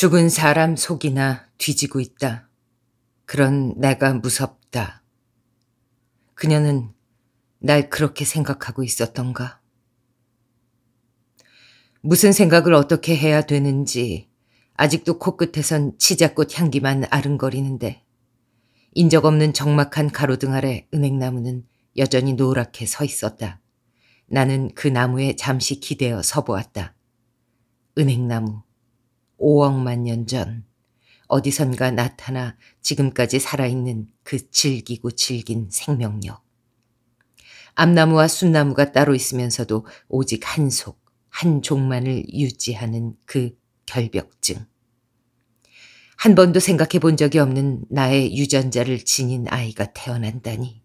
죽은 사람 속이나 뒤지고 있다. 그런 내가 무섭다. 그녀는 날 그렇게 생각하고 있었던가? 무슨 생각을 어떻게 해야 되는지 아직도 코끝에선 치자꽃 향기만 아른거리는데 인적 없는 적막한 가로등 아래 은행나무는 여전히 노랗게 서 있었다. 나는 그 나무에 잠시 기대어 서보았다. 은행나무. 5억만 년 전 어디선가 나타나 지금까지 살아있는 그 질기고 질긴 생명력. 암나무와 순나무가 따로 있으면서도 오직 한 속, 한 종만을 유지하는 그 결벽증. 한 번도 생각해 본 적이 없는 나의 유전자를 지닌 아이가 태어난다니.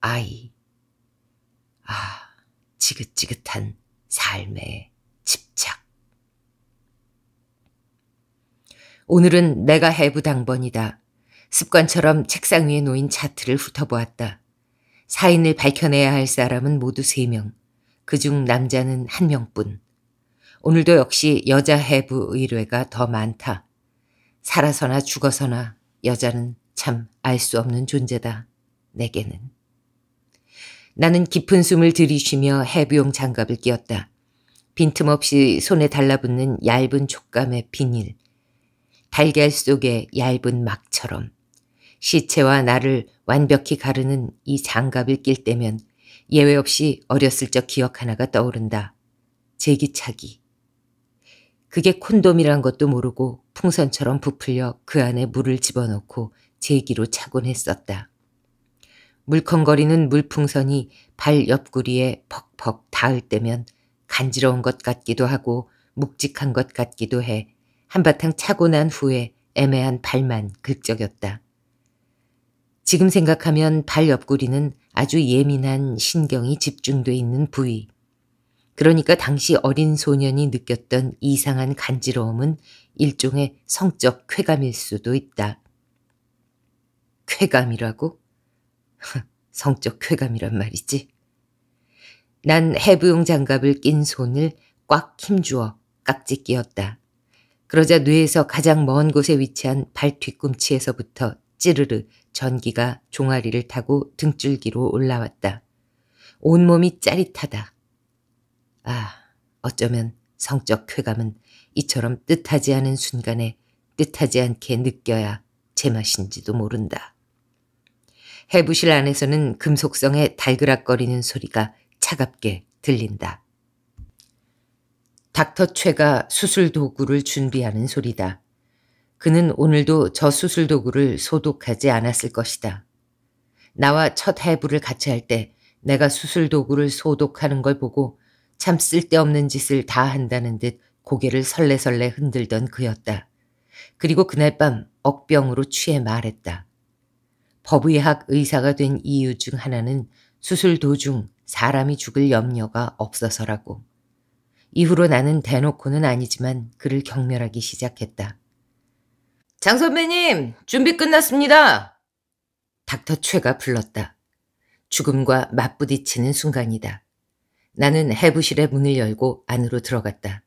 아이. 아, 지긋지긋한 삶의 집착. 오늘은 내가 해부당번이다. 습관처럼 책상 위에 놓인 차트를 훑어보았다. 사인을 밝혀내야 할 사람은 모두 세명 그 중 남자는 한명뿐 오늘도 역시 여자 해부 의뢰가 더 많다. 살아서나 죽어서나 여자는 참 알 수 없는 존재다. 내게는. 나는 깊은 숨을 들이쉬며 해부용 장갑을 끼었다. 빈틈없이 손에 달라붙는 얇은 촉감의 비닐, 달걀 속의 얇은 막처럼 시체와 나를 완벽히 가르는 이 장갑을 낄 때면 예외 없이 어렸을 적 기억 하나가 떠오른다. 제기차기. 그게 콘돔이란 것도 모르고 풍선처럼 부풀려 그 안에 물을 집어넣고 제기로 차곤 했었다. 물컹거리는 물풍선이 발 옆구리에 퍽퍽 닿을 때면 간지러운 것 같기도 하고 묵직한 것 같기도 해 한바탕 차고 난 후에 애매한 발만 극적였다. 지금 생각하면 발 옆구리는 아주 예민한 신경이 집중돼 있는 부위. 그러니까 당시 어린 소년이 느꼈던 이상한 간지러움은 일종의 성적 쾌감일 수도 있다. 쾌감이라고? 성적 쾌감이란 말이지. 난 해부용 장갑을 낀 손을 꽉 힘주어 깍지 끼었다. 그러자 뇌에서 가장 먼 곳에 위치한 발 뒤꿈치에서부터 찌르르 전기가 종아리를 타고 등줄기로 올라왔다. 온몸이 짜릿하다. 아, 어쩌면 성적 쾌감은 이처럼 뜻하지 않은 순간에 뜻하지 않게 느껴야 제맛인지도 모른다. 해부실 안에서는 금속성의 달그락거리는 소리가 차갑게 들린다. 닥터 최가 수술 도구를 준비하는 소리다. 그는 오늘도 저 수술 도구를 소독하지 않았을 것이다. 나와 첫 해부를 같이 할 때 내가 수술 도구를 소독하는 걸 보고 참 쓸데없는 짓을 다 한다는 듯 고개를 설레설레 흔들던 그였다. 그리고 그날 밤 억병으로 취해 말했다. 법의학 의사가 된 이유 중 하나는 수술 도중 사람이 죽을 염려가 없어서라고. 이후로 나는 대놓고는 아니지만 그를 경멸하기 시작했다. 장 선배님, 준비 끝났습니다. 닥터 최가 불렀다. 죽음과 맞부딪히는 순간이다. 나는 해부실의 문을 열고 안으로 들어갔다.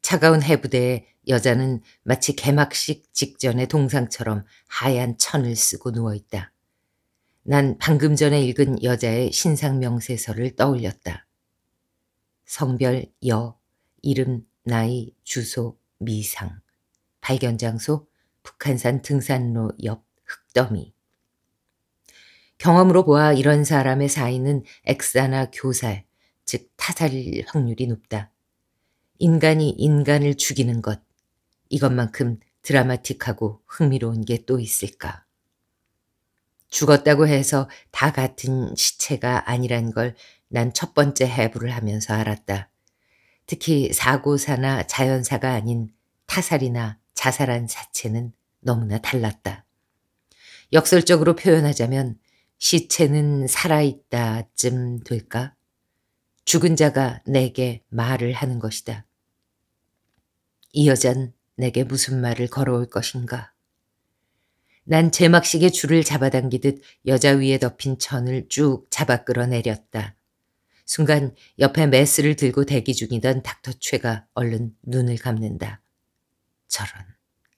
차가운 해부대에 여자는 마치 개막식 직전의 동상처럼 하얀 천을 쓰고 누워있다. 난 방금 전에 읽은 여자의 신상 명세서를 떠올렸다. 성별, 여, 이름, 나이, 주소, 미상, 발견 장소, 북한산 등산로 옆 흙더미. 경험으로 보아 이런 사람의 사이는 엑사나 교살, 즉 타살일 확률이 높다. 인간이 인간을 죽이는 것, 이것만큼 드라마틱하고 흥미로운 게 또 있을까? 죽었다고 해서 다 같은 시체가 아니란 걸 난첫 번째 해부를 하면서 알았다. 특히 사고사나 자연사가 아닌 타살이나 자살한 사체는 너무나 달랐다. 역설적으로 표현하자면 시체는 살아있다쯤 될까? 죽은 자가 내게 말을 하는 것이다. 이 여잔 내게 무슨 말을 걸어올 것인가? 난제막식에 줄을 잡아당기듯 여자 위에 덮인 천을 쭉 잡아 끌어내렸다. 순간 옆에 메스를 들고 대기 중이던 닥터 최가 얼른 눈을 감는다. 저런,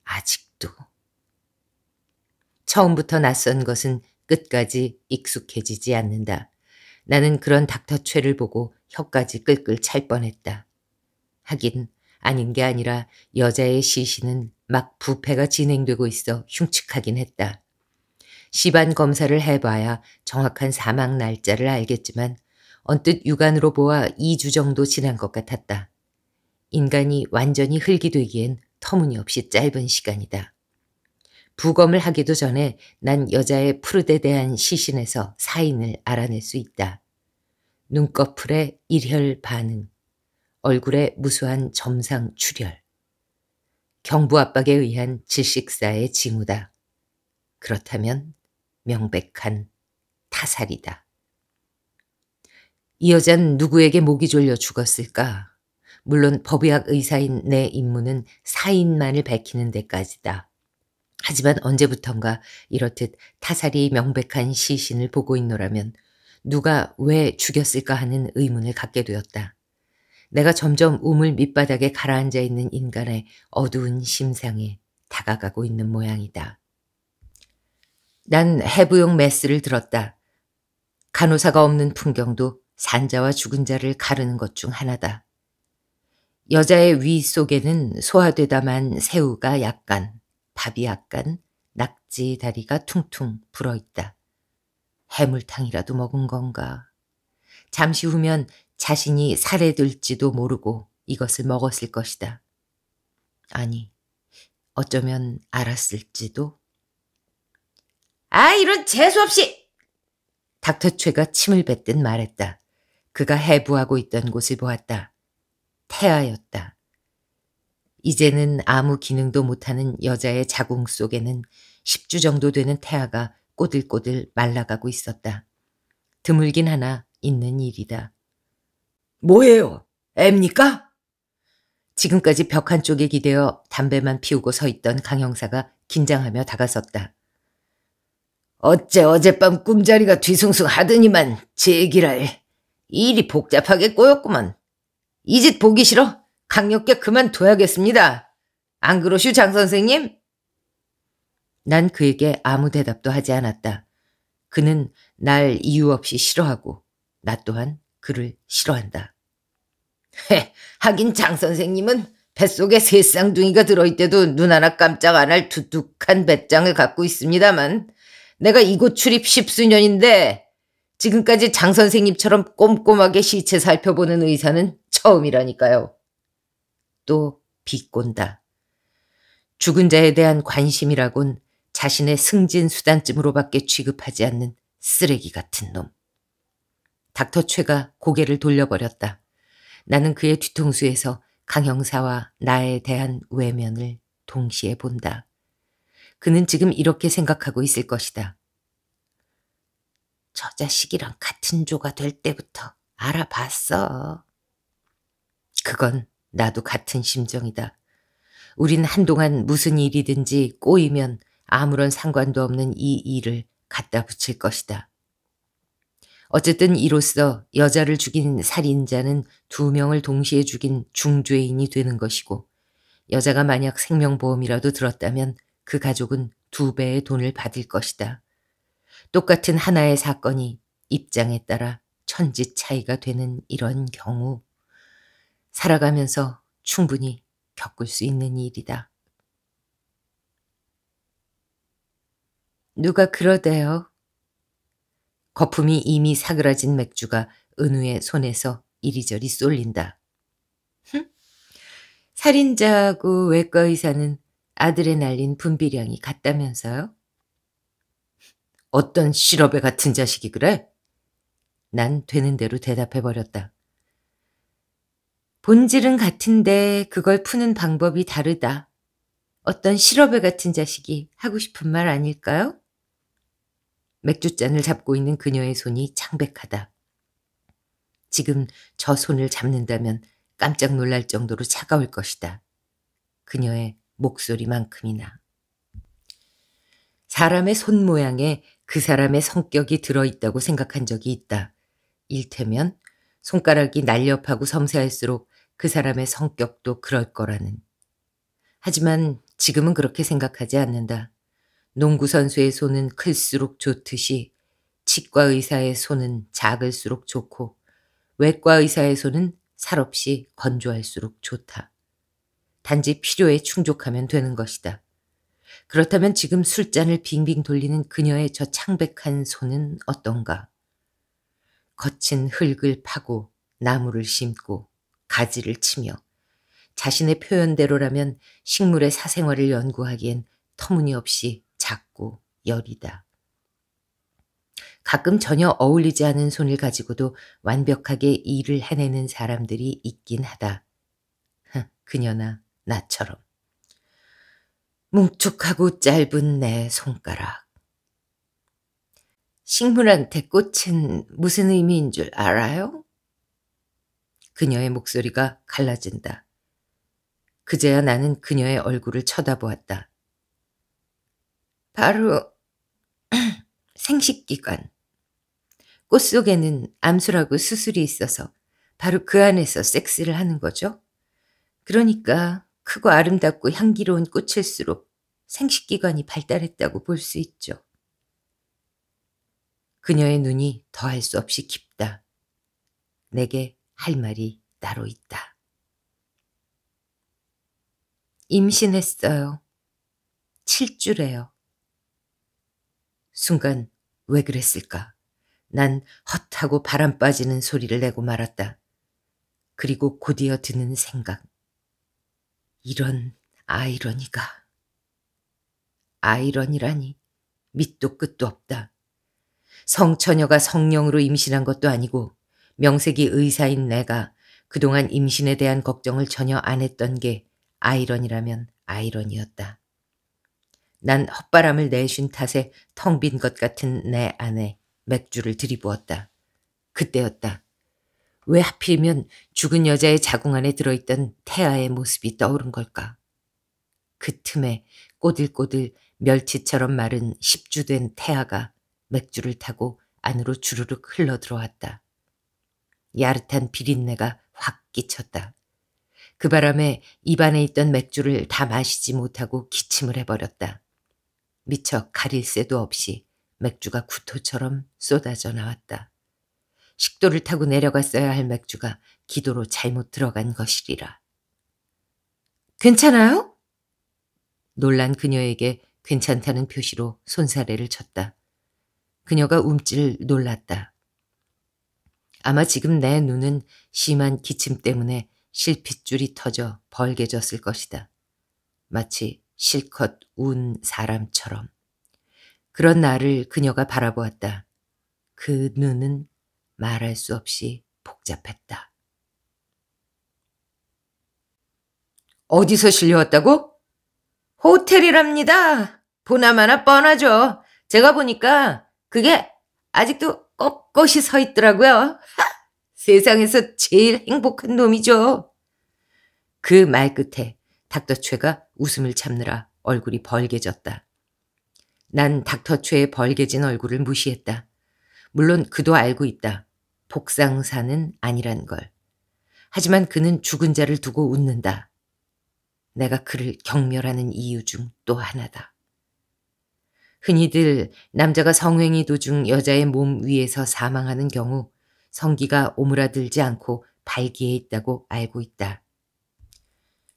아직도. 처음부터 낯선 것은 끝까지 익숙해지지 않는다. 나는 그런 닥터 최를 보고 혀까지 끌끌 찰 뻔했다. 하긴 아닌 게 아니라 여자의 시신은 막 부패가 진행되고 있어 흉측하긴 했다. 시반 검사를 해봐야 정확한 사망 날짜를 알겠지만 언뜻 육안으로 보아 2주 정도 지난 것 같았다. 인간이 완전히 흙이 되기엔 터무니없이 짧은 시간이다. 부검을 하기도 전에 난 여자의 푸르에 대한 시신에서 사인을 알아낼 수 있다. 눈꺼풀의 일혈 반응, 얼굴의 무수한 점상 출혈. 경부 압박에 의한 질식사의 징후다. 그렇다면 명백한 타살이다. 이 여잔 누구에게 목이 졸려 죽었을까? 물론 법의학 의사인 내 임무는 사인만을 밝히는 데까지다. 하지만 언제부턴가 이렇듯 타살이 명백한 시신을 보고 있노라면 누가 왜 죽였을까 하는 의문을 갖게 되었다. 내가 점점 우물 밑바닥에 가라앉아 있는 인간의 어두운 심상에 다가가고 있는 모양이다. 난 해부용 매스를 들었다. 간호사가 없는 풍경도 산자와 죽은 자를 가르는 것 중 하나다. 여자의 위 속에는 소화되다만 새우가 약간, 밥이 약간, 낙지 다리가 퉁퉁 불어 있다. 해물탕이라도 먹은 건가. 잠시 후면 자신이 살해될지도 모르고 이것을 먹었을 것이다. 아니, 어쩌면 알았을지도. 아, 이런 재수없이! 닥터 최가 침을 뱉듯 말했다. 그가 해부하고 있던 곳을 보았다. 태아였다. 이제는 아무 기능도 못하는 여자의 자궁 속에는 10주 정도 되는 태아가 꼬들꼬들 말라가고 있었다. 드물긴 하나 있는 일이다. 뭐예요? 앱니까? 지금까지 벽 한쪽에 기대어 담배만 피우고 서 있던 강 형사가 긴장하며 다가섰다. 어째 어젯밤 꿈자리가 뒤숭숭 하더니만 제기랄. 일이 복잡하게 꼬였구먼이 짓 보기 싫어 강력계 그만둬야겠습니다. 안 그러슈 장 선생님? 난 그에게 아무 대답도 하지 않았다. 그는 날 이유 없이 싫어하고 나 또한 그를 싫어한다. 헤, 하긴 장 선생님은 뱃속에 새 쌍둥이가 들어있대도 눈 하나 깜짝 안 할 두둑한 배짱을 갖고 있습니다만 내가 이곳 출입 십수년인데 지금까지 장 선생님처럼 꼼꼼하게 시체 살펴보는 의사는 처음이라니까요. 또 비꼰다. 죽은 자에 대한 관심이라곤 자신의 승진 수단쯤으로밖에 취급하지 않는 쓰레기 같은 놈. 닥터 최가 고개를 돌려버렸다. 나는 그의 뒤통수에서 강형사와 나에 대한 외면을 동시에 본다. 그는 지금 이렇게 생각하고 있을 것이다. 저 자식이랑 같은 조가 될 때부터 알아봤어. 그건 나도 같은 심정이다. 우린 한동안 무슨 일이든지 꼬이면 아무런 상관도 없는 이 일을 갖다 붙일 것이다. 어쨌든 이로써 여자를 죽인 살인자는 두 명을 동시에 죽인 중죄인이 되는 것이고 여자가 만약 생명보험이라도 들었다면 그 가족은 두 배의 돈을 받을 것이다. 똑같은 하나의 사건이 입장에 따라 천지 차이가 되는 이런 경우 살아가면서 충분히 겪을 수 있는 일이다. 누가 그러대요. 거품이 이미 사그라진 맥주가 은우의 손에서 이리저리 쏠린다. 살인자고 하 외과의사는 아들의 날린 분비량이 같다면서요? 어떤 시럽에 같은 자식이 그래? 난 되는 대로 대답해버렸다. 본질은 같은데 그걸 푸는 방법이 다르다. 어떤 시럽에 같은 자식이 하고 싶은 말 아닐까요? 맥주잔을 잡고 있는 그녀의 손이 창백하다. 지금 저 손을 잡는다면 깜짝 놀랄 정도로 차가울 것이다. 그녀의 목소리만큼이나. 사람의 손 모양에 그 사람의 성격이 들어있다고 생각한 적이 있다. 일테면 손가락이 날렵하고 섬세할수록 그 사람의 성격도 그럴 거라는. 하지만 지금은 그렇게 생각하지 않는다. 농구 선수의 손은 클수록 좋듯이 치과 의사의 손은 작을수록 좋고 외과 의사의 손은 살없이 건조할수록 좋다. 단지 필요에 충족하면 되는 것이다. 그렇다면 지금 술잔을 빙빙 돌리는 그녀의 저 창백한 손은 어떤가? 거친 흙을 파고 나무를 심고 가지를 치며 자신의 표현대로라면 식물의 사생활을 연구하기엔 터무니없이 작고 여리다. 가끔 전혀 어울리지 않은 손을 가지고도 완벽하게 일을 해내는 사람들이 있긴 하다. 그녀나 나처럼. 뭉툭하고 짧은 내 손가락. 식물한테 꽃은 무슨 의미인 줄 알아요? 그녀의 목소리가 갈라진다. 그제야 나는 그녀의 얼굴을 쳐다보았다. 바로 생식기관. 꽃 속에는 암술하고 수술이 있어서 바로 그 안에서 섹스를 하는 거죠. 그러니까 크고 아름답고 향기로운 꽃일수록 생식기관이 발달했다고 볼 수 있죠. 그녀의 눈이 더할 수 없이 깊다. 내게 할 말이 따로 있다. 임신했어요. 7주래요. 순간 왜 그랬을까? 난 헛하고 바람 빠지는 소리를 내고 말았다. 그리고 곧이어 드는 생각. 이런 아이러니가. 아이러니라니 밑도 끝도 없다. 성처녀가 성령으로 임신한 것도 아니고 명색이 의사인 내가 그동안 임신에 대한 걱정을 전혀 안 했던 게 아이러니라면 아이러니였다. 난 헛바람을 내쉰 탓에 텅 빈 것 같은 내 안에 맥주를 들이부었다. 그때였다. 왜 하필이면 죽은 여자의 자궁 안에 들어있던 태아의 모습이 떠오른 걸까? 그 틈에 꼬들꼬들 멸치처럼 마른 10주 된 태아가 맥주를 타고 안으로 주르륵 흘러 들어왔다. 야릇한 비린내가 확 끼쳤다. 그 바람에 입안에 있던 맥주를 다 마시지 못하고 기침을 해버렸다. 미처 가릴 새도 없이 맥주가 구토처럼 쏟아져 나왔다. 식도를 타고 내려갔어야 할 맥주가 기도로 잘못 들어간 것이리라. 괜찮아요? 놀란 그녀에게 괜찮다는 표시로 손사래를 쳤다. 그녀가 움찔 놀랐다. 아마 지금 내 눈은 심한 기침 때문에 실핏줄이 터져 벌게졌을 것이다. 마치 실컷 운 사람처럼. 그런 나를 그녀가 바라보았다. 그 눈은 말할 수 없이 복잡했다. 어디서 실려왔다고? 호텔이랍니다. 보나마나 뻔하죠. 제가 보니까 그게 아직도 꼿꼿이 서 있더라고요. 하! 세상에서 제일 행복한 놈이죠. 그 말 끝에 닥터최가 웃음을 참느라 얼굴이 벌개졌다. 난 닥터최의 벌개진 얼굴을 무시했다. 물론 그도 알고 있다. 복상사는 아니란 걸. 하지만 그는 죽은 자를 두고 웃는다. 내가 그를 경멸하는 이유 중 또 하나다. 흔히들 남자가 성행위 도중 여자의 몸 위에서 사망하는 경우 성기가 오므라들지 않고 발기에 있다고 알고 있다.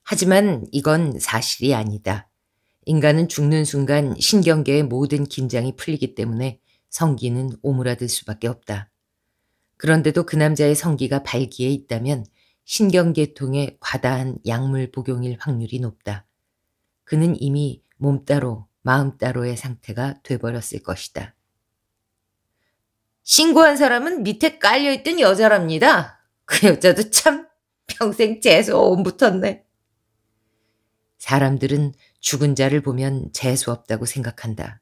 하지만 이건 사실이 아니다. 인간은 죽는 순간 신경계의 모든 긴장이 풀리기 때문에 성기는 오므라들 수밖에 없다. 그런데도 그 남자의 성기가 발기에 있다면 신경계통의 과다한 약물 복용일 확률이 높다. 그는 이미 몸 따로 마음 따로의 상태가 돼버렸을 것이다. 신고한 사람은 밑에 깔려있던 여자랍니다. 그 여자도 참 평생 재수업 붙었네. 사람들은 죽은 자를 보면 재수없다고 생각한다.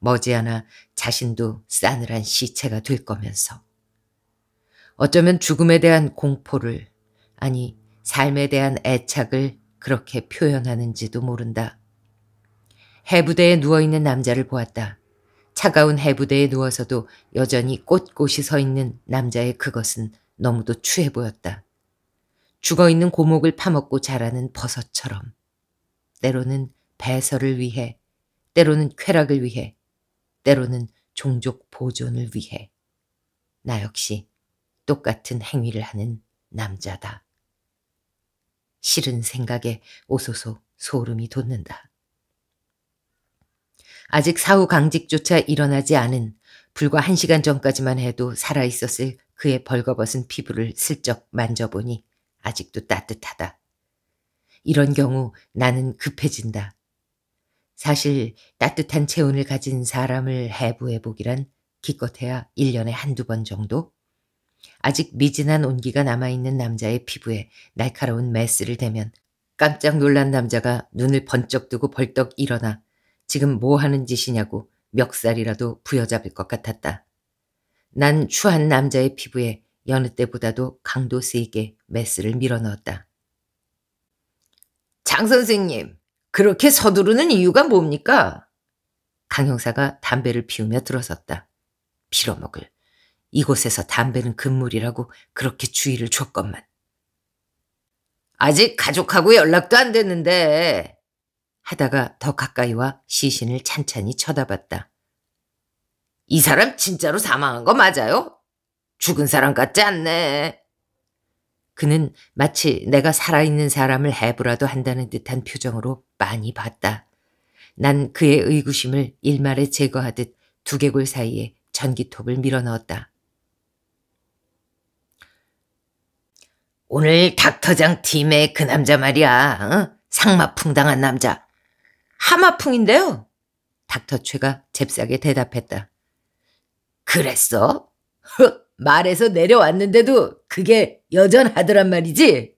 머지않아 자신도 싸늘한 시체가 될 거면서. 어쩌면 죽음에 대한 공포를, 아니, 삶에 대한 애착을 그렇게 표현하는지도 모른다. 해부대에 누워있는 남자를 보았다. 차가운 해부대에 누워서도 여전히 꼿꼿이 서 있는 남자의 그것은 너무도 추해 보였다. 죽어 있는 고목을 파먹고 자라는 버섯처럼. 때로는 배설을 위해, 때로는 쾌락을 위해, 때로는 종족 보존을 위해. 나 역시 똑같은 행위를 하는 남자다. 싫은 생각에 오소소 소름이 돋는다. 아직 사후 강직조차 일어나지 않은 불과 한 시간 전까지만 해도 살아있었을 그의 벌거벗은 피부를 슬쩍 만져보니 아직도 따뜻하다. 이런 경우 나는 급해진다. 사실 따뜻한 체온을 가진 사람을 해부해보기란 기껏해야 1년에 한두 번 정도? 아직 미진한 온기가 남아있는 남자의 피부에 날카로운 메스를 대면 깜짝 놀란 남자가 눈을 번쩍 뜨고 벌떡 일어나 지금 뭐 하는 짓이냐고 멱살이라도 부여잡을 것 같았다. 난 추한 남자의 피부에 여느 때보다도 강도 세게 메스를 밀어넣었다. 장 선생님, 그렇게 서두르는 이유가 뭡니까? 강 형사가 담배를 피우며 들어섰다. 빌어먹을 이곳에서 담배는 금물이라고 그렇게 주의를 줬건만. 아직 가족하고 연락도 안 됐는데 하다가 더 가까이 와 시신을 찬찬히 쳐다봤다. 이 사람 진짜로 사망한 거 맞아요? 죽은 사람 같지 않네. 그는 마치 내가 살아있는 사람을 해부라도 한다는 듯한 표정으로 많이 봤다. 난 그의 의구심을 일말에 제거하듯 두개골 사이에 전기톱을 밀어넣었다. 오늘 닥터장 팀의 그 남자 말이야. 어? 상마풍당한 남자. 하마풍인데요. 닥터 최가 잽싸게 대답했다. 그랬어? 헉, 말에서 내려왔는데도 그게 여전하더란 말이지?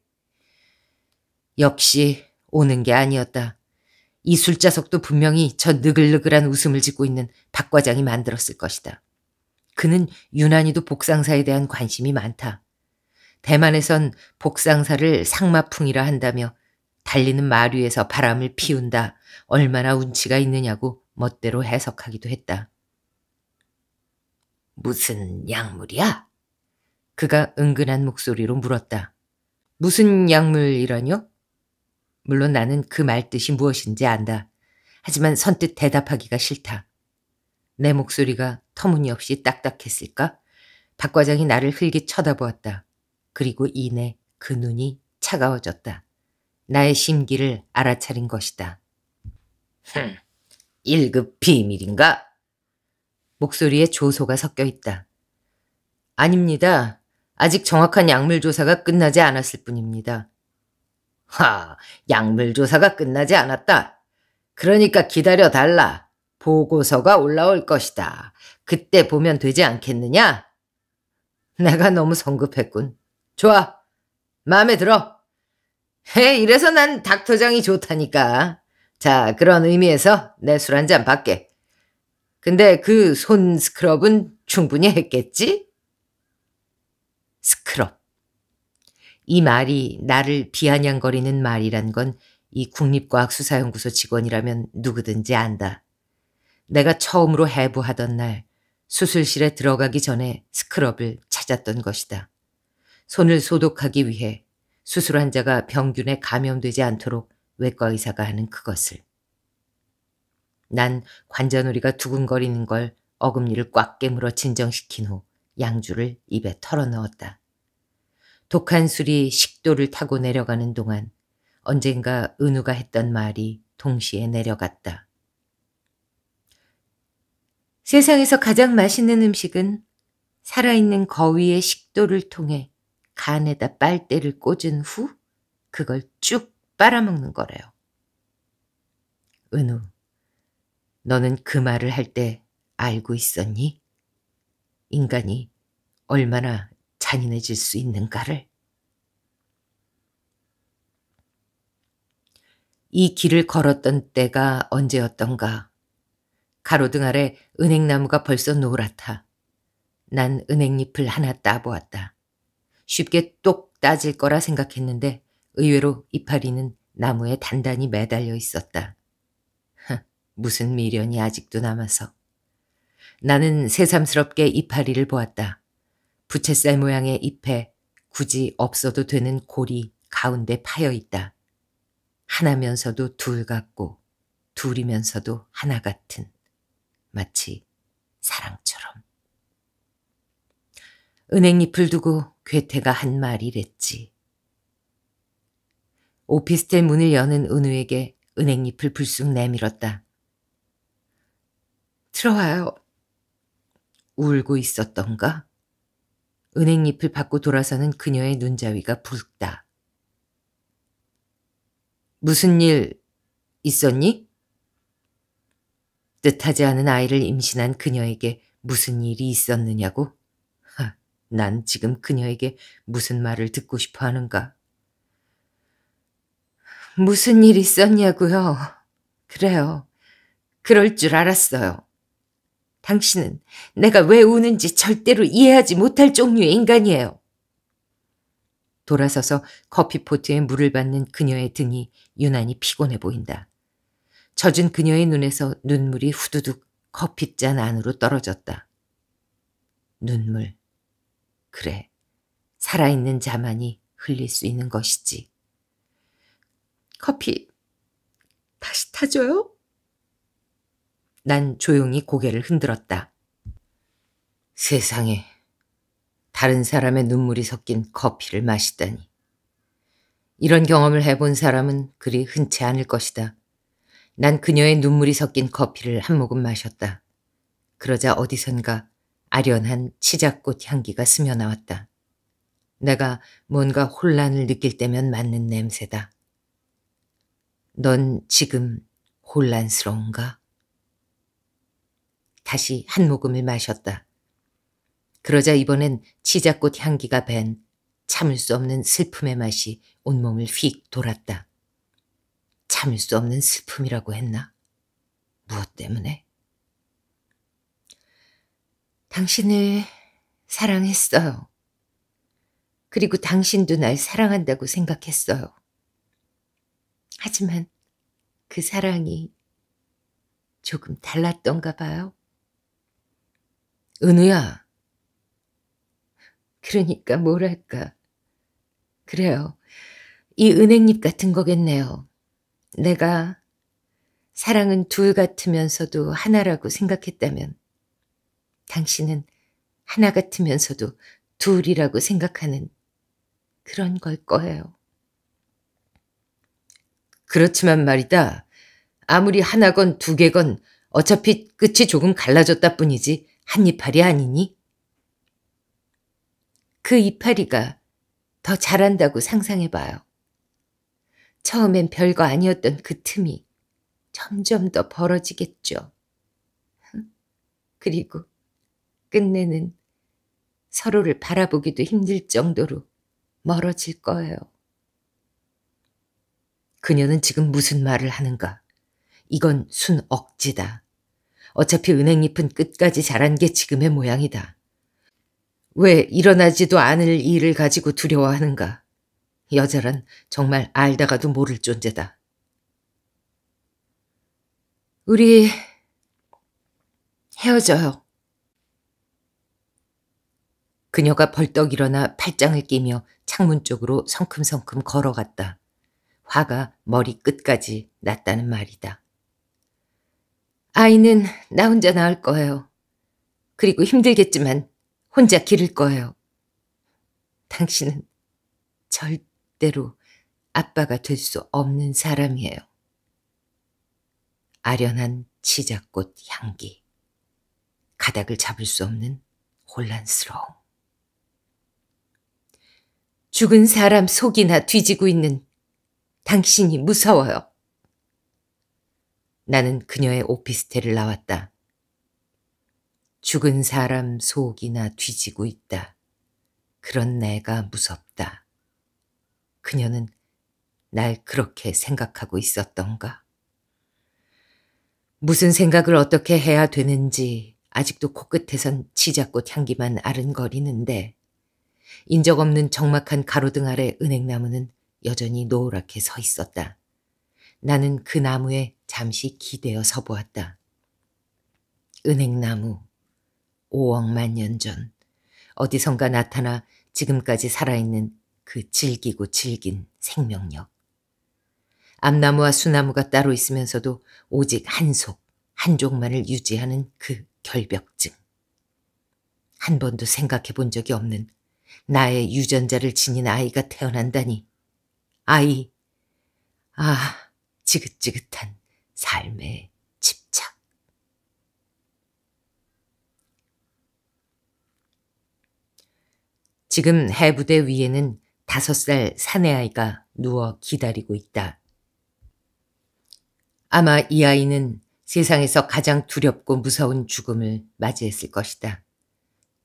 역시 오는 게 아니었다. 이 술자석도 분명히 저 느글느글한 웃음을 짓고 있는 박 과장이 만들었을 것이다. 그는 유난히도 복상사에 대한 관심이 많다. 대만에선 복상사를 상마풍이라 한다며 달리는 말 위에서 바람을 피운다 얼마나 운치가 있느냐고 멋대로 해석하기도 했다. 무슨 약물이야? 그가 은근한 목소리로 물었다. 무슨 약물이라뇨? 물론 나는 그 말뜻이 무엇인지 안다. 하지만 선뜻 대답하기가 싫다. 내 목소리가 터무니없이 딱딱했을까? 박 과장이 나를 흘게 쳐다보았다. 그리고 이내 그 눈이 차가워졌다. 나의 심기를 알아차린 것이다. 흠, 1급 비밀인가? 목소리에 조소가 섞여 있다. 아닙니다. 아직 정확한 약물 조사가 끝나지 않았을 뿐입니다. 하, 약물 조사가 끝나지 않았다. 그러니까 기다려 달라. 보고서가 올라올 것이다. 그때 보면 되지 않겠느냐? 내가 너무 성급했군. 좋아. 마음에 들어. 헤, 이래서 난 닥터장이 좋다니까. 자, 그런 의미에서 내 술 한 잔 받게. 근데 그 손 스크럽은 충분히 했겠지? 스크럽. 이 말이 나를 비아냥거리는 말이란 건 이 국립과학수사연구소 직원이라면 누구든지 안다. 내가 처음으로 해부하던 날 수술실에 들어가기 전에 스크럽을 찾았던 것이다. 손을 소독하기 위해 수술 환자가 병균에 감염되지 않도록 외과 의사가 하는 그것을. 난 관자놀이가 두근거리는 걸 어금니를 꽉 깨물어 진정시킨 후 양주를 입에 털어넣었다. 독한 술이 식도를 타고 내려가는 동안 언젠가 은우가 했던 말이 동시에 내려갔다. 세상에서 가장 맛있는 음식은 살아있는 거위의 식도를 통해 간에다 빨대를 꽂은 후 그걸 쭉 빨아먹는 거래요. 은우, 너는 그 말을 할 때 알고 있었니? 인간이 얼마나 잔인해질 수 있는가를. 이 길을 걸었던 때가 언제였던가. 가로등 아래 은행나무가 벌써 노랗다. 난 은행잎을 하나 따보았다. 쉽게 똑 따질 거라 생각했는데 의외로 이파리는 나무에 단단히 매달려 있었다. 무슨 미련이 아직도 남아서. 나는 새삼스럽게 이파리를 보았다. 부채살 모양의 잎에 굳이 없어도 되는 골이 가운데 파여 있다. 하나면서도 둘 같고 둘이면서도 하나 같은 마치 사랑 은행잎을 두고 괴테가 한 말이랬지. 오피스텔 문을 여는 은우에게 은행잎을 불쑥 내밀었다. 들어와요. 울고 있었던가? 은행잎을 받고 돌아서는 그녀의 눈자위가 붉다. 무슨 일 있었니? 뜻하지 않은 아이를 임신한 그녀에게 무슨 일이 있었느냐고 난 지금 그녀에게 무슨 말을 듣고 싶어 하는가? 무슨 일 있었냐고요? 그래요. 그럴 줄 알았어요. 당신은 내가 왜 우는지 절대로 이해하지 못할 종류의 인간이에요. 돌아서서 커피포트에 물을 받는 그녀의 등이 유난히 피곤해 보인다. 젖은 그녀의 눈에서 눈물이 후두둑 커피잔 안으로 떨어졌다. 눈물. 그래, 살아있는 자만이 흘릴 수 있는 것이지. 커피 다시 타줘요? 난 조용히 고개를 흔들었다. 세상에 다른 사람의 눈물이 섞인 커피를 마시다니. 이런 경험을 해본 사람은 그리 흔치 않을 것이다. 난 그녀의 눈물이 섞인 커피를 한 모금 마셨다. 그러자 어디선가 아련한 치자꽃 향기가 스며나왔다. 내가 뭔가 혼란을 느낄 때면 맞는 냄새다. 넌 지금 혼란스러운가? 다시 한 모금을 마셨다. 그러자 이번엔 치자꽃 향기가 밴 참을 수 없는 슬픔의 맛이 온몸을 휙 돌았다. 참을 수 없는 슬픔이라고 했나? 무엇 때문에? 당신을 사랑했어요. 그리고 당신도 날 사랑한다고 생각했어요. 하지만 그 사랑이 조금 달랐던가 봐요. 은우야. 그러니까 뭐랄까. 그래요. 이 은행잎 같은 거겠네요. 내가 사랑은 둘 같으면서도 하나라고 생각했다면 당신은 하나 같으면서도 둘이라고 생각하는 그런 걸 거예요. 그렇지만 말이다. 아무리 하나건 두 개건 어차피 끝이 조금 갈라졌다 뿐이지 한 이파리 아니니? 그 이파리가 더 잘한다고 상상해봐요. 처음엔 별거 아니었던 그 틈이 점점 더 벌어지겠죠. 그리고 끝내는 서로를 바라보기도 힘들 정도로 멀어질 거예요. 그녀는 지금 무슨 말을 하는가? 이건 순 억지다. 어차피 은행잎은 끝까지 자란 게 지금의 모양이다. 왜 일어나지도 않을 일을 가지고 두려워하는가? 여자란 정말 알다가도 모를 존재다. 우리 헤어져요. 그녀가 벌떡 일어나 팔짱을 끼며 창문 쪽으로 성큼성큼 걸어갔다. 화가 머리 끝까지 났다는 말이다. 아이는 나 혼자 낳을 거예요. 그리고 힘들겠지만 혼자 기를 거예요. 당신은 절대로 아빠가 될 수 없는 사람이에요. 아련한 치자꽃 향기. 가닥을 잡을 수 없는 혼란스러움. 죽은 사람 속이나 뒤지고 있는 당신이 무서워요. 나는 그녀의 오피스텔을 나왔다. 죽은 사람 속이나 뒤지고 있다. 그런 내가 무섭다. 그녀는 날 그렇게 생각하고 있었던가. 무슨 생각을 어떻게 해야 되는지 아직도 코끝에선 치자꽃 향기만 아른거리는데 인적 없는 적막한 가로등 아래 은행나무는 여전히 노랗게 서 있었다. 나는 그 나무에 잠시 기대어 서보았다. 은행나무. 5억만 년 전. 어디선가 나타나 지금까지 살아있는 그 질기고 질긴 생명력. 암나무와 수나무가 따로 있으면서도 오직 한 속, 한 종만을 유지하는 그 결벽증. 한 번도 생각해 본 적이 없는 나의 유전자를 지닌 아이가 태어난다니. 아이. 아, 지긋지긋한 삶의 집착. 지금 해부대 위에는 다섯 살 사내아이가 누워 기다리고 있다. 아마 이 아이는 세상에서 가장 두렵고 무서운 죽음을 맞이했을 것이다.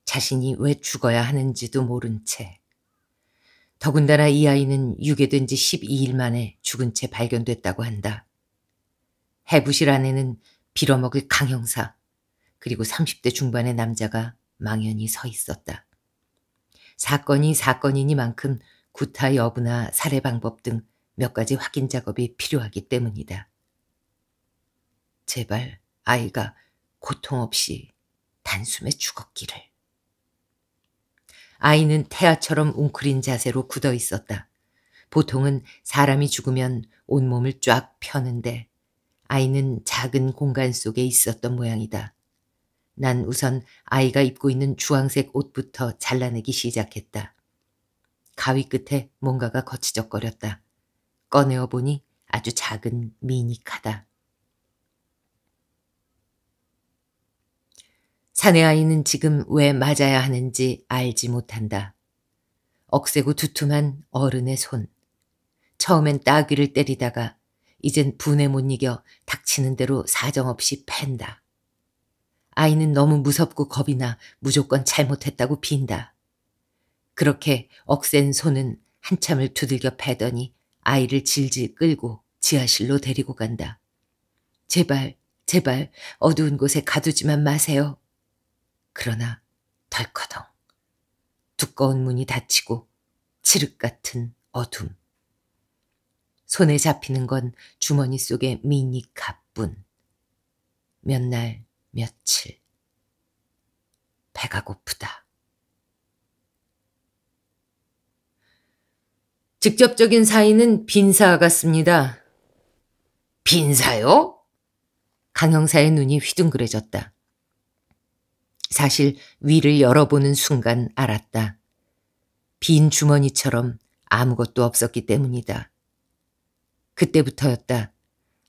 자신이 왜 죽어야 하는지도 모른 채. 더군다나 이 아이는 유괴된 지 12일 만에 죽은 채 발견됐다고 한다. 해부실 안에는 빌어먹을 강형사, 그리고 30대 중반의 남자가 망연히 서 있었다. 사건이 사건이니만큼 구타 여부나 살해 방법 등 몇 가지 확인 작업이 필요하기 때문이다. 제발 아이가 고통 없이 단숨에 죽었기를. 아이는 태아처럼 웅크린 자세로 굳어 있었다. 보통은 사람이 죽으면 온몸을 쫙 펴는데 아이는 작은 공간 속에 있었던 모양이다. 난 우선 아이가 입고 있는 주황색 옷부터 잘라내기 시작했다. 가위 끝에 뭔가가 거치적거렸다. 꺼내어 보니 아주 작은 미니카다. 사내 아이는 지금 왜 맞아야 하는지 알지 못한다. 억세고 두툼한 어른의 손. 처음엔 따귀를 때리다가 이젠 분에 못 이겨 닥치는 대로 사정없이 팬다. 아이는 너무 무섭고 겁이 나 무조건 잘못했다고 빈다. 그렇게 억센 손은 한참을 두들겨 패더니 아이를 질질 끌고 지하실로 데리고 간다. 제발, 제발 어두운 곳에 가두지만 마세요. 그러나 덜커덩 두꺼운 문이 닫히고 칠흑 같은 어둠. 손에 잡히는 건 주머니 속의 미니캅뿐. 몇 날, 며칠. 배가 고프다. 직접적인 사인은 빈사 와 같습니다. 빈사요? 강형사의 눈이 휘둥그레졌다. 사실 위를 열어보는 순간 알았다. 빈 주머니처럼 아무것도 없었기 때문이다. 그때부터였다.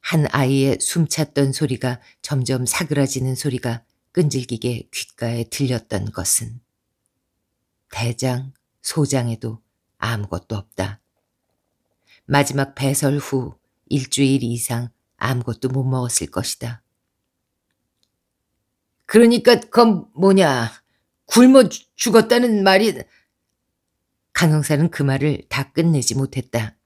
한 아이의 숨찼던 소리가 점점 사그라지는 소리가 끈질기게 귓가에 들렸던 것은 대장, 소장에도 아무것도 없다. 마지막 배설 후 일주일 이상 아무것도 못 먹었을 것이다. 그러니까 그건 뭐냐 굶어 죽었다는 말이 강형사는 그 말을 다 끝내지 못했다.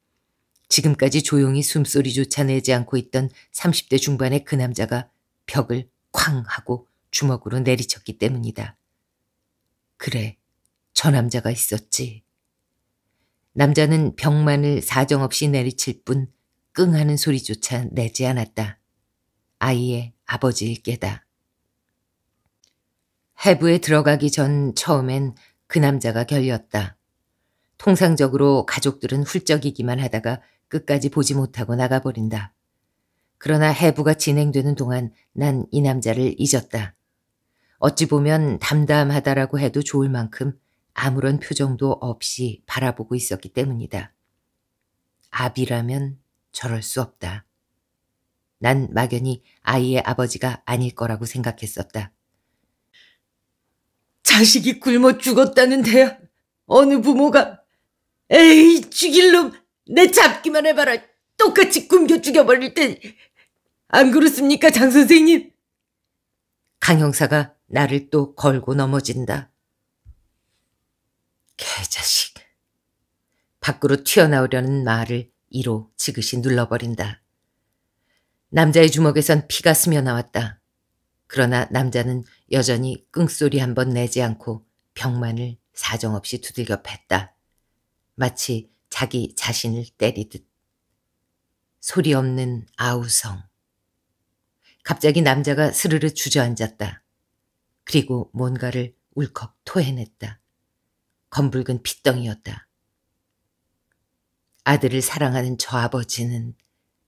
지금까지 조용히 숨소리조차 내지 않고 있던 30대 중반의 그 남자가 벽을 쾅 하고 주먹으로 내리쳤기 때문이다. 그래, 저 남자가 있었지. 남자는 벽만을 사정없이 내리칠 뿐끙 하는 소리조차 내지 않았다. 아이의 아버지일 게다. 해부에 들어가기 전 처음엔 그 남자가 결렸다. 통상적으로 가족들은 훌쩍이기만 하다가 끝까지 보지 못하고 나가버린다. 그러나 해부가 진행되는 동안 난 이 남자를 잊었다. 어찌 보면 담담하다라고 해도 좋을 만큼 아무런 표정도 없이 바라보고 있었기 때문이다. 아비라면 저럴 수 없다. 난 막연히 아이의 아버지가 아닐 거라고 생각했었다. 자식이 굶어 죽었다는데야 어느 부모가 에이 죽일 놈 내 잡기만 해봐라 똑같이 굶겨 죽여버릴 때 안 그렇습니까 장 선생님? 강 형사가 나를 또 걸고 넘어진다. 개자식. 밖으로 튀어나오려는 말을 이로 지그시 눌러버린다. 남자의 주먹에선 피가 스며 나왔다. 그러나 남자는 여전히 끙소리 한 번 내지 않고 병만을 사정없이 두들겨 팼다. 마치 자기 자신을 때리듯. 소리 없는 아우성. 갑자기 남자가 스르르 주저앉았다. 그리고 뭔가를 울컥 토해냈다. 검붉은 핏덩이였다. 아들을 사랑하는 저 아버지는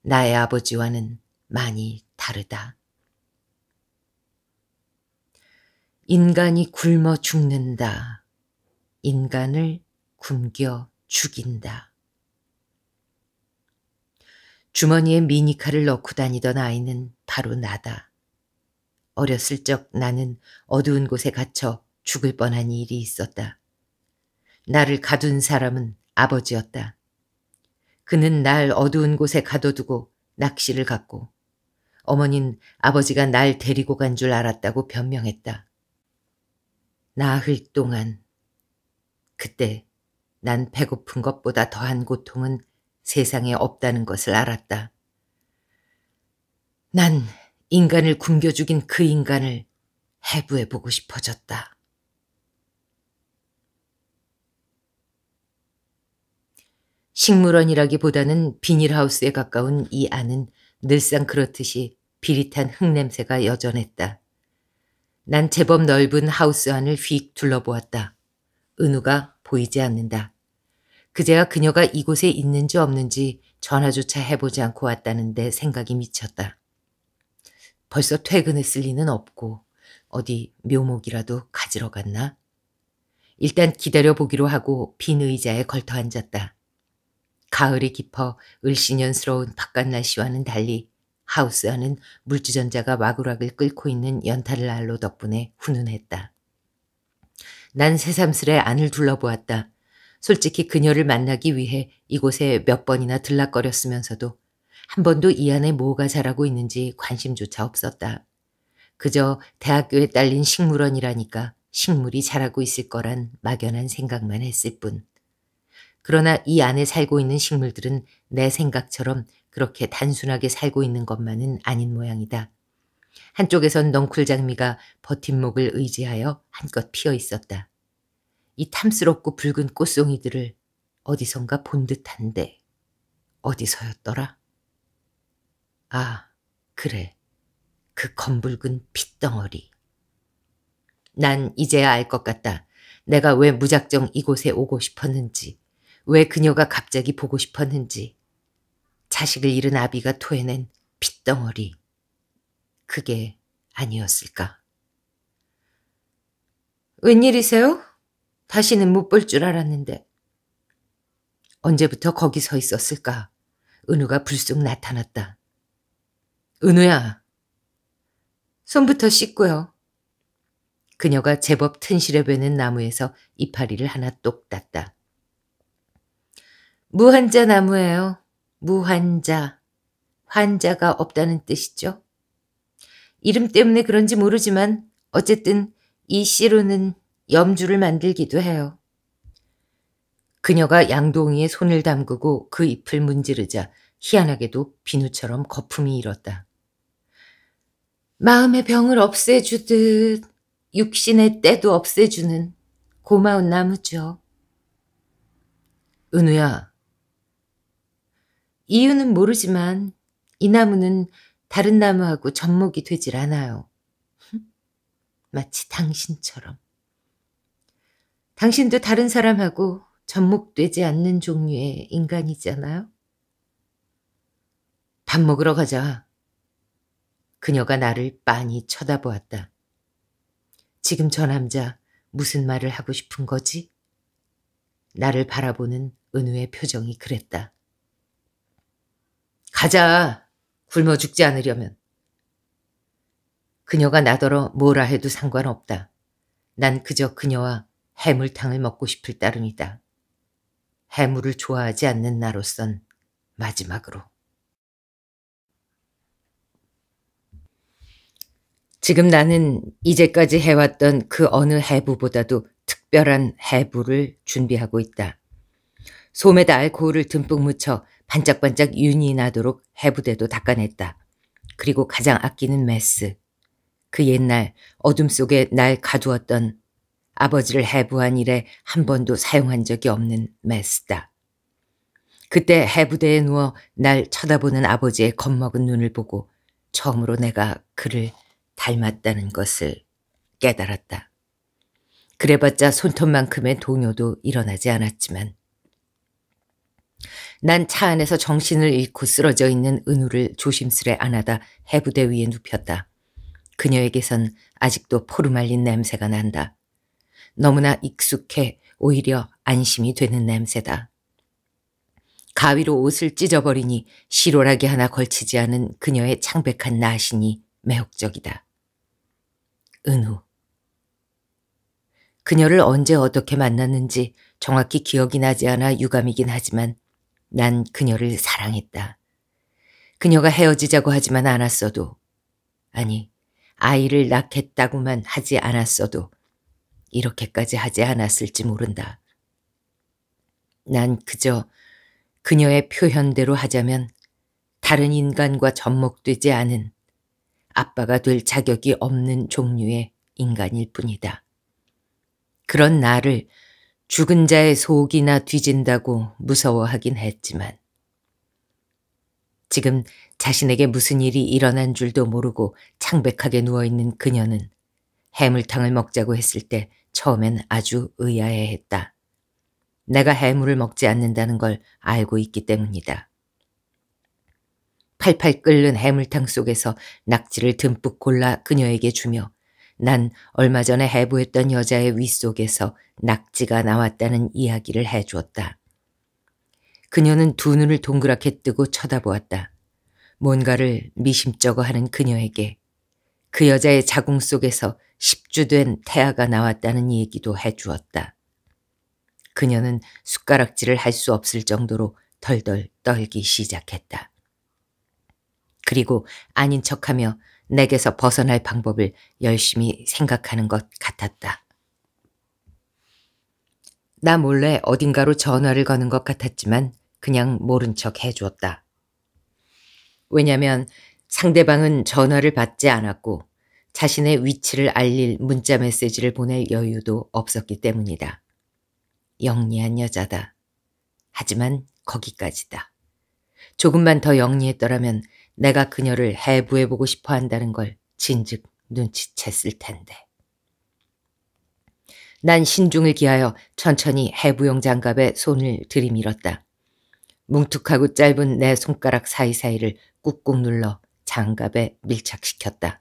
나의 아버지와는 많이 다르다. 인간이 굶어 죽는다. 인간을 굶겨 죽인다. 주머니에 미니카를 넣고 다니던 아이는 바로 나다. 어렸을 적 나는 어두운 곳에 갇혀 죽을 뻔한 일이 있었다. 나를 가둔 사람은 아버지였다. 그는 날 어두운 곳에 가둬두고 낚시를 갔고 어머니는 아버지가 날 데리고 간 줄 알았다고 변명했다. 나흘 동안 그때 난 배고픈 것보다 더한 고통은 세상에 없다는 것을 알았다. 난 인간을 굶겨 죽인 그 인간을 해부해 보고 싶어졌다. 식물원이라기보다는 비닐하우스에 가까운 이 안은 늘상 그렇듯이 비릿한 흙냄새가 여전했다. 난 제법 넓은 하우스 안을 휙 둘러보았다. 은우가 보이지 않는다. 그제야 그녀가 이곳에 있는지 없는지 전화조차 해보지 않고 왔다는 데 생각이 미쳤다. 벌써 퇴근했을 리는 없고 어디 묘목이라도 가지러 갔나? 일단 기다려보기로 하고 빈 의자에 걸터 앉았다. 가을이 깊어 을씨년스러운 바깥 날씨와는 달리 하우스 안은 물주전자가 마구락을 끓고 있는 연탄을 알로 덕분에 훈훈했다. 난 새삼스레 안을 둘러보았다. 솔직히 그녀를 만나기 위해 이곳에 몇 번이나 들락거렸으면서도 한 번도 이 안에 뭐가 자라고 있는지 관심조차 없었다. 그저 대학교에 딸린 식물원이라니까 식물이 자라고 있을 거란 막연한 생각만 했을 뿐. 그러나 이 안에 살고 있는 식물들은 내 생각처럼 그렇게 단순하게 살고 있는 것만은 아닌 모양이다. 한쪽에선 넝쿨 장미가 버팀목을 의지하여 한껏 피어 있었다. 이 탐스럽고 붉은 꽃송이들을 어디선가 본 듯한데 어디서였더라? 아, 그래. 그 검붉은 핏덩어리. 난 이제야 알 것 같다. 내가 왜 무작정 이곳에 오고 싶었는지, 왜 그녀가 갑자기 보고 싶었는지. 자식을 잃은 아비가 토해낸 빗덩어리 그게 아니었을까. 웬일이세요? 다시는 못 볼 줄 알았는데. 언제부터 거기 서 있었을까? 은우가 불쑥 나타났다. 은우야. 손부터 씻고요. 그녀가 제법 튼실해 베는 나무에서 이파리를 하나 똑 땄다. 무한자 나무예요. 무환자, 환자가 없다는 뜻이죠. 이름 때문에 그런지 모르지만 어쨌든 이 씨로는 염주를 만들기도 해요. 그녀가 양동이의 손을 담그고 그 잎을 문지르자 희한하게도 비누처럼 거품이 일었다. 마음의 병을 없애주듯 육신의 때도 없애주는 고마운 나무죠. 은우야, 이유는 모르지만 이 나무는 다른 나무하고 접목이 되질 않아요. 마치 당신처럼. 당신도 다른 사람하고 접목되지 않는 종류의 인간이잖아요. 밥 먹으러 가자. 그녀가 나를 빤히 쳐다보았다. 지금 저 남자 무슨 말을 하고 싶은 거지? 나를 바라보는 은우의 표정이 그랬다. 가자. 굶어 죽지 않으려면. 그녀가 나더러 뭐라 해도 상관없다. 난 그저 그녀와 해물탕을 먹고 싶을 따름이다. 해물을 좋아하지 않는 나로선 마지막으로. 지금 나는 이제까지 해왔던 그 어느 해부보다도 특별한 해부를 준비하고 있다. 솜에다 알코올을 듬뿍 묻혀 반짝반짝 윤이 나도록 해부대도 닦아냈다. 그리고 가장 아끼는 메스. 그 옛날 어둠 속에 날 가두었던 아버지를 해부한 일에 한 번도 사용한 적이 없는 메스다. 그때 해부대에 누워 날 쳐다보는 아버지의 겁먹은 눈을 보고 처음으로 내가 그를 닮았다는 것을 깨달았다. 그래봤자 손톱만큼의 동요도 일어나지 않았지만 난차 안에서 정신을 잃고 쓰러져 있는 은우를 조심스레 안하다 해부대 위에 눕혔다. 그녀에게선 아직도 포르말린 냄새가 난다. 너무나 익숙해 오히려 안심이 되는 냄새다. 가위로 옷을 찢어버리니 시로라기 하나 걸치지 않은 그녀의 창백한 나신이 매혹적이다. 은우. 그녀를 언제 어떻게 만났는지 정확히 기억이 나지 않아 유감이긴 하지만 난 그녀를 사랑했다. 그녀가 헤어지자고 하지만 않았어도, 아니, 아이를 낳겠다고만 하지 않았어도, 이렇게까지 하지 않았을지 모른다. 난 그저 그녀의 표현대로 하자면 다른 인간과 접목되지 않은 아빠가 될 자격이 없는 종류의 인간일 뿐이다. 그런 나를 죽은 자의 속이나 뒤진다고 무서워하긴 했지만 지금 자신에게 무슨 일이 일어난 줄도 모르고 창백하게 누워있는 그녀는 해물탕을 먹자고 했을 때 처음엔 아주 의아해했다. 내가 해물을 먹지 않는다는 걸 알고 있기 때문이다. 팔팔 끓는 해물탕 속에서 낙지를 듬뿍 골라 그녀에게 주며 난 얼마 전에 해부했던 여자의 위 속에서 낙지가 나왔다는 이야기를 해주었다. 그녀는 두 눈을 동그랗게 뜨고 쳐다보았다. 뭔가를 미심쩍어 하는 그녀에게 그 여자의 자궁 속에서 10주 된 태아가 나왔다는 얘기도 해주었다. 그녀는 숟가락질을 할 수 없을 정도로 덜덜 떨기 시작했다. 그리고 아닌 척하며 내게서 벗어날 방법을 열심히 생각하는 것 같았다. 나 몰래 어딘가로 전화를 거는 것 같았지만 그냥 모른 척 해주었다. 왜냐면 상대방은 전화를 받지 않았고 자신의 위치를 알릴 문자 메시지를 보낼 여유도 없었기 때문이다. 영리한 여자다. 하지만 거기까지다. 조금만 더 영리했더라면 내가 그녀를 해부해보고 싶어 한다는 걸 진즉 눈치챘을 텐데. 난 신중을 기하여 천천히 해부용 장갑에 손을 들이밀었다. 뭉툭하고 짧은 내 손가락 사이사이를 꾹꾹 눌러 장갑에 밀착시켰다.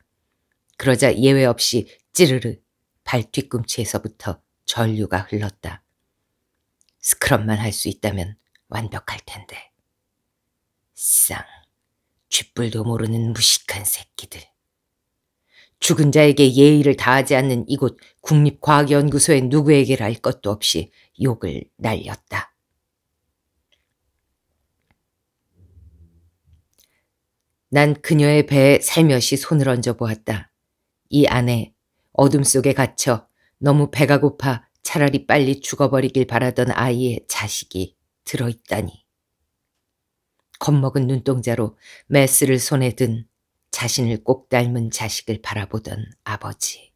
그러자 예외 없이 찌르르 발 뒤꿈치에서부터 전류가 흘렀다. 스크럽만 할 수 있다면 완벽할 텐데. 쌍. 쥐뿔도 모르는 무식한 새끼들. 죽은 자에게 예의를 다하지 않는 이곳 국립과학연구소의 누구에게 랄 것도 없이 욕을 날렸다. 난 그녀의 배에 살며시 손을 얹어 보았다. 이 안에 어둠 속에 갇혀 너무 배가 고파 차라리 빨리 죽어버리길 바라던 아이의 자식이 들어있다니. 겁먹은 눈동자로 메스를 손에 든 자신을 꼭 닮은 자식을 바라보던 아버지.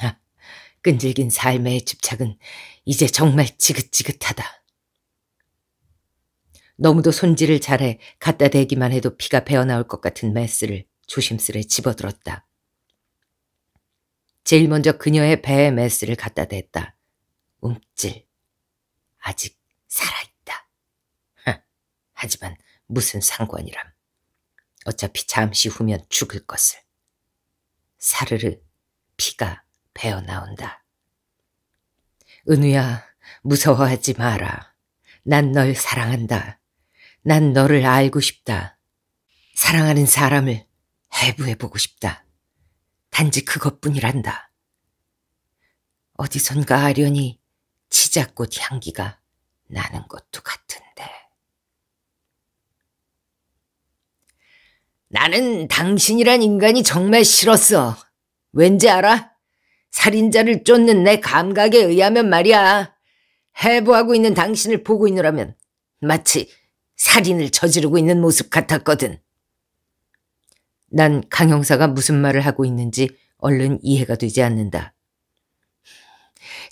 아, 끈질긴 삶의 집착은 이제 정말 지긋지긋하다. 너무도 손질을 잘해 갖다 대기만 해도 피가 배어나올 것 같은 메스를 조심스레 집어들었다. 제일 먼저 그녀의 배에 메스를 갖다 댔다. 움찔. 아직 살아있다. 하지만 무슨 상관이람. 어차피 잠시 후면 죽을 것을. 사르르 피가 배어 나온다. 은우야, 무서워하지 마라. 난 널 사랑한다. 난 너를 알고 싶다. 사랑하는 사람을 해부해보고 싶다. 단지 그것뿐이란다. 어디선가 아련히 치자꽃 향기가 나는 것도 같은. 나는 당신이란 인간이 정말 싫었어. 왠지 알아? 살인자를 쫓는 내 감각에 의하면 말이야. 해부하고 있는 당신을 보고 있느라면 마치 살인을 저지르고 있는 모습 같았거든. 난 강형사가 무슨 말을 하고 있는지 얼른 이해가 되지 않는다.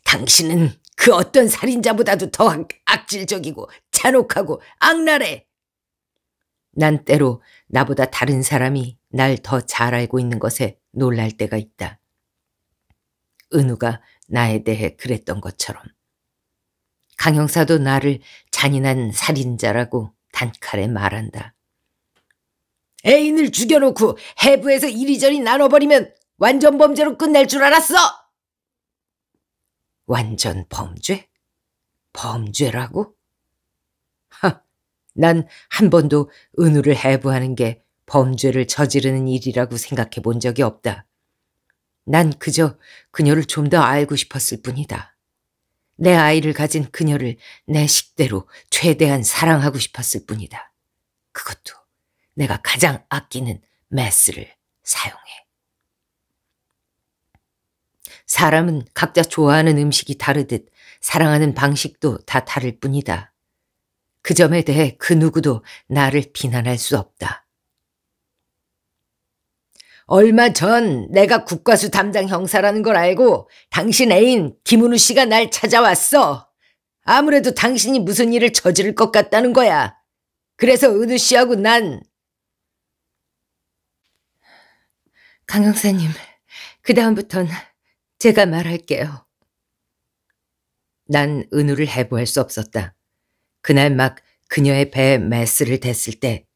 당신은 그 어떤 살인자보다도 더 악질적이고 잔혹하고 악랄해. 난 때로 나보다 다른 사람이 날 더 잘 알고 있는 것에 놀랄 때가 있다. 은우가 나에 대해 그랬던 것처럼. 강 형사도 나를 잔인한 살인자라고 단칼에 말한다. 애인을 죽여놓고 해부에서 이리저리 나눠버리면 완전 범죄로 끝날 줄 알았어! 완전 범죄? 범죄라고? 난한 번도 은우를 해부하는 게 범죄를 저지르는 일이라고 생각해 본 적이 없다. 난 그저 그녀를 좀 더 알고 싶었을 뿐이다. 내 아이를 가진 그녀를 내 식대로 최대한 사랑하고 싶었을 뿐이다. 그것도 내가 가장 아끼는 매스를 사용해. 사람은 각자 좋아하는 음식이 다르듯 사랑하는 방식도 다 다를 뿐이다. 그 점에 대해 그 누구도 나를 비난할 수 없다. 얼마 전 내가 국과수 담당 형사라는 걸 알고 당신 애인 김은우 씨가 날 찾아왔어. 아무래도 당신이 무슨 일을 저지를 것 같다는 거야. 그래서 은우 씨하고 난 강형사님, 그 다음부턴 제가 말할게요. 난 은우를 해부할 수 없었다. 그날 막 그녀의 배에 매스를 댔을 때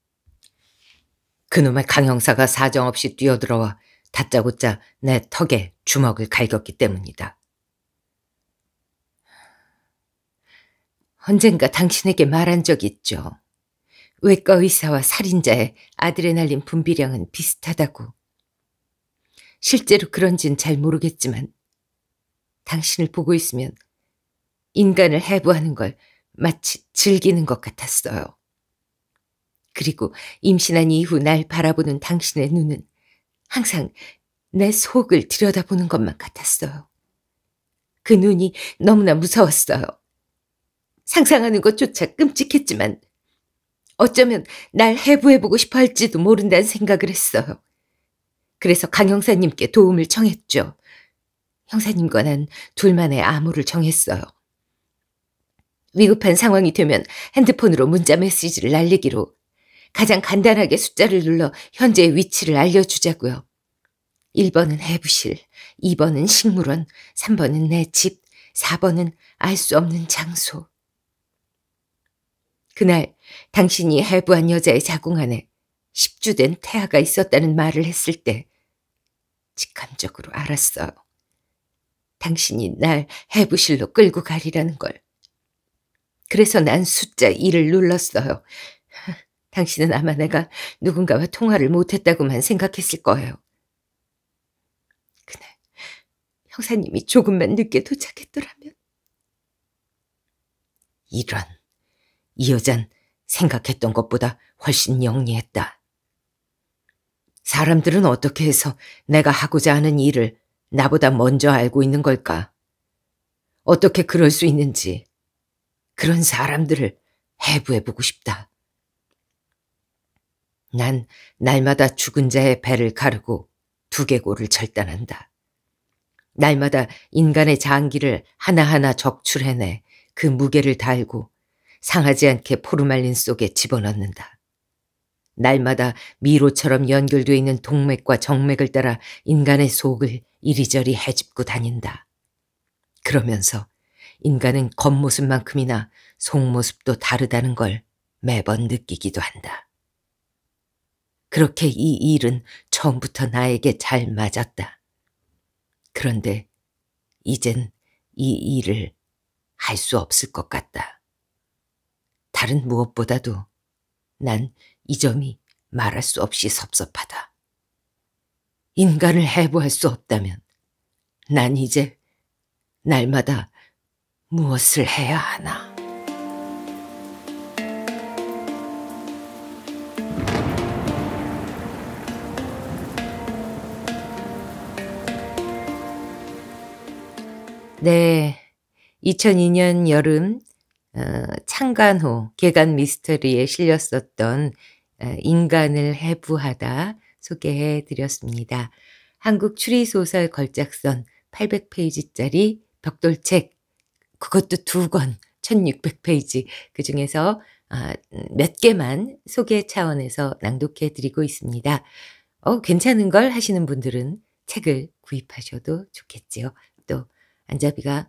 그놈의 강형사가 사정없이 뛰어들어와 다짜고짜 내 턱에 주먹을 갈겼기 때문이다. 언젠가 당신에게 말한 적 있죠. 외과 의사와 살인자의 아드레날린 분비량은 비슷하다고. 실제로 그런진 잘 모르겠지만 당신을 보고 있으면 인간을 해부하는 걸 마치 즐기는 것 같았어요. 그리고 임신한 이후 날 바라보는 당신의 눈은 항상 내 속을 들여다보는 것만 같았어요. 그 눈이 너무나 무서웠어요. 상상하는 것조차 끔찍했지만 어쩌면 날 해부해보고 싶어 할지도 모른다는 생각을 했어요. 그래서 강 형사님께 도움을 청했죠. 형사님과 난 둘만의 암호를 정했어요. 위급한 상황이 되면 핸드폰으로 문자 메시지를 날리기로 가장 간단하게 숫자를 눌러 현재의 위치를 알려주자고요. 1번은 해부실, 2번은 식물원, 3번은 내 집, 4번은 알 수 없는 장소. 그날 당신이 해부한 여자의 자궁 안에 10주 된 태아가 있었다는 말을 했을 때 직감적으로 알았어요. 당신이 날 해부실로 끌고 가리라는 걸. 그래서 난 숫자 2를 눌렀어요. 당신은 아마 내가 누군가와 통화를 못했다고만 생각했을 거예요. 그날 형사님이 조금만 늦게 도착했더라면. 이런, 이 여잔 생각했던 것보다 훨씬 영리했다. 사람들은 어떻게 해서 내가 하고자 하는 일을 나보다 먼저 알고 있는 걸까? 어떻게 그럴 수 있는지. 그런 사람들을 해부해보고 싶다. 난 날마다 죽은 자의 배를 가르고 두개골을 절단한다. 날마다 인간의 장기를 하나하나 적출해내 그 무게를 달고 상하지 않게 포르말린 속에 집어넣는다. 날마다 미로처럼 연결돼 있는 동맥과 정맥을 따라 인간의 속을 이리저리 해집고 다닌다. 그러면서 인간은 겉모습만큼이나 속모습도 다르다는 걸 매번 느끼기도 한다. 그렇게 이 일은 처음부터 나에게 잘 맞았다. 그런데 이젠 이 일을 할 수 없을 것 같다. 다른 무엇보다도 난 이 점이 말할 수 없이 섭섭하다. 인간을 해부할 수 없다면 난 이제 날마다 무엇을 해야 하나? 네. 2002년 여름 어, 창간 호 개간 미스터리에 실렸었던 어, 인간을 해부하다 소개해 드렸습니다. 한국 추리소설 걸작선 800페이지짜리 벽돌책 그것도 두 권, 1600페이지. 그 중에서 아, 몇 개만 소개 차원에서 낭독해 드리고 있습니다. 어, 괜찮은 걸 하시는 분들은 책을 구입하셔도 좋겠지요. 또, 안자비가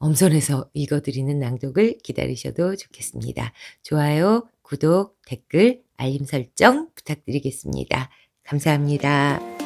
엄선해서 읽어드리는 낭독을 기다리셔도 좋겠습니다. 좋아요, 구독, 댓글, 알림 설정 부탁드리겠습니다. 감사합니다.